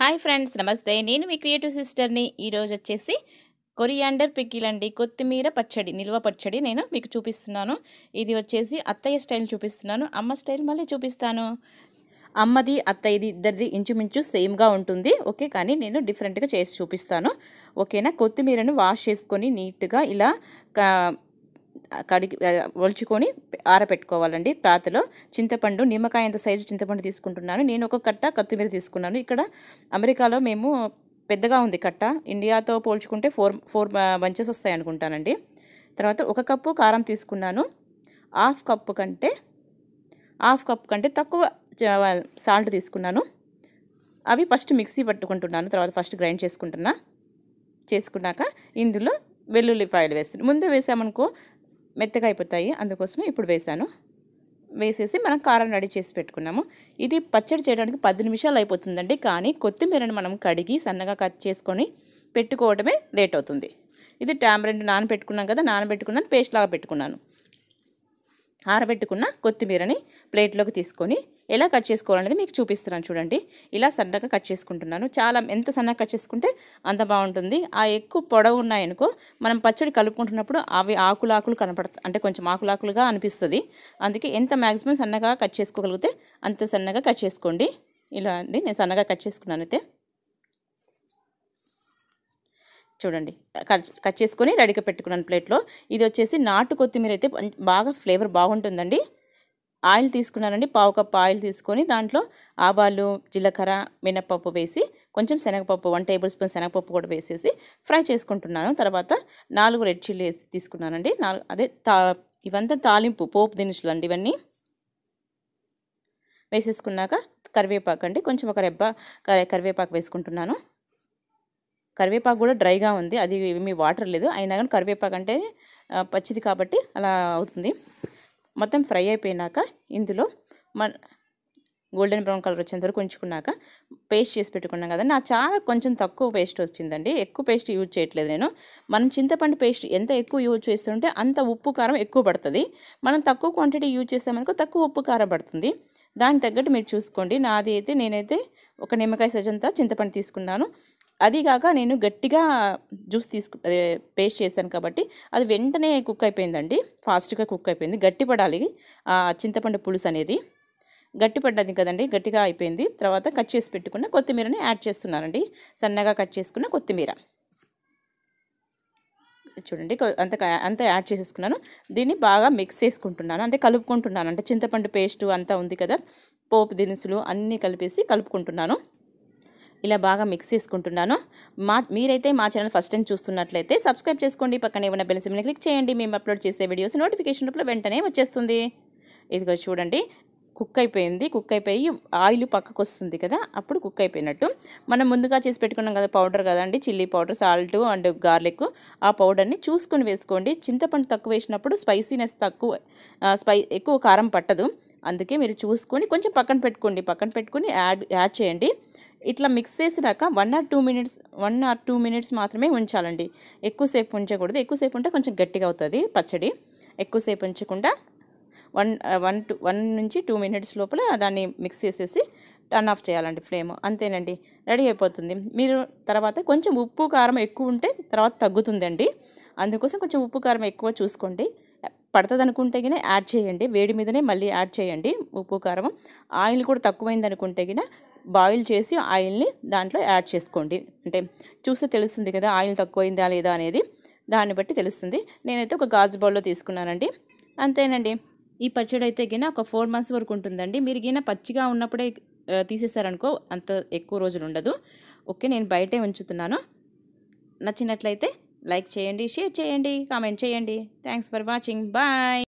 hi friends నమస్తే నేను మీ creative సిస్టర్ని ఈరోజు వచ్చేసి కొరియాండర్ పిక్కిలండి అండి కొత్తిమీర పచ్చడి నిల్వ పచ్చడి నేను మీకు చూపిస్తున్నాను ఇది వచ్చేసి అత్తయ్య స్టైల్ చూపిస్తున్నాను అమ్మ స్టైల్ మళ్ళీ చూపిస్తాను అమ్మది అత్తయ్యది ఇద్దరిది ఇంచుమించు సేమ్గా ఉంటుంది ఓకే కానీ నేను డిఫరెంట్గా చేసి చూపిస్తాను ఓకేనా కొత్తిమీరను వాష్ చేసుకొని నీట్గా ఇలా కడిగి ఒలుచుకొని ఆరబెట్టుకోవాలండి ప్రాతలో చింతపండు నిమ్మకాయ ఎంత సైజు చింతపండు తీసుకుంటున్నాను నేను ఒక కట్ట కొత్తిమీర తీసుకున్నాను ఇక్కడ అమెరికాలో మేము పెద్దగా ఉంది కట్ట ఇండియాతో పోల్చుకుంటే ఫోర్ ఫోర్ బంచెస్ వస్తాయి అనుకుంటానండి తర్వాత ఒక కప్పు కారం తీసుకున్నాను హాఫ్ కప్పు కంటే హాఫ్ కప్ కంటే తక్కువ సాల్ట్ తీసుకున్నాను అవి ఫస్ట్ మిక్సీ పట్టుకుంటున్నాను తర్వాత ఫస్ట్ గ్రైండ్ చేసుకుంటున్నా చేసుకున్నాక ఇందులో వెల్లుల్లిపాయలు వేస్తున్నాను ముందే వేసామనుకో మెత్తగా అయిపోతాయి అందుకోసమే ఇప్పుడు వేసాను వేసేసి మనం కారం రెడీ చేసి పెట్టుకున్నాము ఇది పచ్చడి చేయడానికి పది నిమిషాలు అయిపోతుందండి కానీ కొత్తిమీరను మనం కడిగి సన్నగా కట్ చేసుకొని పెట్టుకోవడమే లేట్ అవుతుంది ఇది ట్యామరెంట్ నానబెట్టుకున్నాం కదా నానబెట్టుకున్నాను పేస్ట్ లాగా పెట్టుకున్నాను ఆరబెట్టుకున్న కొత్తిమీరని ప్లేట్లోకి తీసుకొని ఎలా కట్ చేసుకోవాలనేది మీకు చూపిస్తున్నాను చూడండి ఇలా సన్నగా కట్ చేసుకుంటున్నాను చాలా ఎంత సన్నగా కట్ చేసుకుంటే అంత బాగుంటుంది ఆ ఎక్కువ పొడవు ఉన్నాయనుకో మనం పచ్చడి కలుపుకుంటున్నప్పుడు అవి ఆకులాకులు కనపడతాయి అంటే కొంచెం ఆకులాకులుగా అనిపిస్తుంది అందుకే ఎంత మ్యాక్సిమం సన్నగా కట్ చేసుకోగలిగితే అంత సన్నగా కట్ చేసుకోండి ఇలా అండి నేను సన్నగా కట్ చేసుకున్నాను అయితే చూడండి కట్ చేసుకొని రెడీగా పెట్టుకున్నాను ప్లేట్లో ఇది వచ్చేసి నాటు కొత్తిమీర అయితే బాగా ఫ్లేవర్ బాగుంటుందండి ఆయిల్ తీసుకున్నానండి పావు కప్పు ఆయిల్ తీసుకొని దాంట్లో ఆవాలు జీలకర్ర మినప్పప్పు వేసి కొంచెం శనగపప్పు వన్ టేబుల్ స్పూన్ శనగపప్పు కూడా వేసేసి ఫ్రై చేసుకుంటున్నాను తర్వాత నాలుగు రెడ్ చిల్లీ తీసుకున్నానండి నాలుగు అదే తా ఇవంతా తాలింపు పోపు దినుసులు అండి ఇవన్నీ వేసేసుకున్నాక కరివేపాకు అండి కొంచెం ఒక రెబ్బ కరివేపాకు వేసుకుంటున్నాను కరివేపాకు కూడా డ్రైగా ఉంది అది మీ వాటర్ లేదు అయినా కానీ కరివేపాకు అంటే పచ్చిది కాబట్టి అలా అవుతుంది మొత్తం ఫ్రై అయిపోయినాక ఇందులో మన గోల్డెన్ బ్రౌన్ కలర్ వచ్చేంత వరకు ఉంచుకున్నాక పేస్ట్ చేసి పెట్టుకున్నాం కదా నా చాలా కొంచెం తక్కువ పేస్ట్ వచ్చిందండి ఎక్కువ పేస్ట్ యూజ్ చేయట్లేదు నేను మనం చింతపండు పేస్ట్ ఎంత ఎక్కువ యూజ్ చేస్తుంటే అంత ఉప్పు కారం ఎక్కువ పడుతుంది మనం తక్కువ క్వాంటిటీ యూజ్ చేసామనుకో తక్కువ ఉప్పు కారం పడుతుంది దానికి తగ్గట్టు మీరు చూసుకోండి నాది అయితే నేనైతే ఒక నిమ్మకాయ సజంతా చింతపండు తీసుకున్నాను అది కాక నేను గట్టిగా జ్యూస్ తీసుకు పేస్ట్ చేశాను కాబట్టి అది వెంటనే కుక్ అయిపోయిందండి ఫాస్ట్గా కుక్ అయిపోయింది గట్టిపడాలి చింతపండు పులుసు అనేది గట్టిపడ్డది కదండి గట్టిగా అయిపోయింది తర్వాత కట్ చేసి పెట్టుకున్న కొత్తిమీరని యాడ్ చేస్తున్నానండి సన్నగా కట్ చేసుకున్న కొత్తిమీర చూడండి అంత అంత యాడ్ చేసేసుకున్నాను దీన్ని బాగా మిక్స్ చేసుకుంటున్నాను అంటే కలుపుకుంటున్నాను అంటే చింతపండు పేస్టు అంతా ఉంది కదా పోపు దినుసులు అన్నీ కలిపేసి కలుపుకుంటున్నాను ఇలా బాగా మిక్స్ చేసుకుంటున్నాను మా మీరైతే మా ఛానల్ ఫస్ట్ టైం చూస్తున్నట్లయితే సబ్స్క్రైబ్ చేసుకోండి పక్కనే ఉన్న బెల్సిమ్ని క్లిక్ చేయండి మేము అప్లోడ్ చేసే వీడియోస్ నోటిఫికేషన్ రూపంలో వెంటనే వచ్చేస్తుంది ఇదిగో చూడండి కుక్ అయిపోయింది కుక్ అయిపోయి ఆయిల్ పక్కకు వస్తుంది కదా అప్పుడు కుక్ అయిపోయినట్టు మనం ముందుగా చేసి పెట్టుకున్నాం కదా పౌడర్ కదండి chilli powder salt and garlic ఆ పౌడర్ని చూసుకొని వేసుకోండి చింతపండు తక్కువ వేసినప్పుడు స్పైసీనెస్ తక్కువ స్పై ఎక్కువ కారం పట్టదు అందుకే మీరు చూసుకొని కొంచెం పక్కన పెట్టుకోండి పక్కన పెట్టుకుని యాడ్ యాడ్ చేయండి ఇట్లా మిక్స్ చేసినాక one or two minutes one or two minutes మాత్రమే ఉంచాలండి ఎక్కువసేపు ఉంచకూడదు ఎక్కువసేపు ఉంటే కొంచెం గట్టిగా అవుతుంది పచ్చడి ఎక్కువసేపు ఉంచకుండా వన్ వన్ టూ వన్ నుంచి టూ మినిట్స్ లోపల దాన్ని మిక్స్ చేసేసి టర్న్ ఆఫ్ చేయాలండి ఫ్లేమ్ అంతేనండి రెడీ అయిపోతుంది మీరు తర్వాత కొంచెం ఉప్పు కారం ఎక్కువ ఉంటే తర్వాత తగ్గుతుందండి అందుకోసం కొంచెం ఉప్పు కారం ఎక్కువ చూసుకోండి పడుతుంది అనుకుంటే యాడ్ చేయండి వేడి మీదనే మళ్ళీ యాడ్ చేయండి ఉప్పు కారం ఆయిల్ కూడా తక్కువైంది అనుకుంటే బాయిల్ చేసి ఆయిల్ని దాంట్లో యాడ్ చేసుకోండి అంటే చూస్తే తెలుస్తుంది కదా ఆయిల్ తక్కువైందా లేదా అనేది దాన్ని బట్టి తెలుస్తుంది నేనైతే ఒక గాజు బౌల్లో తీసుకున్నానండి అంతేనండి ఈ పచ్చడి అయితే గిన ఒక ఫోర్ మంత్స్ వరకు ఉంటుందండి మీరు గిన పచ్చిగా ఉన్నప్పుడే తీసేస్తారనుకో అంత ఎక్కువ రోజులు ఉండదు ఓకే నేను బయటే ఉంచుతున్నాను నచ్చినట్లయితే లైక్ చేయండి షేర్ చేయండి కామెంట్ చేయండి థ్యాంక్స్ ఫర్ వాచింగ్ బాయ్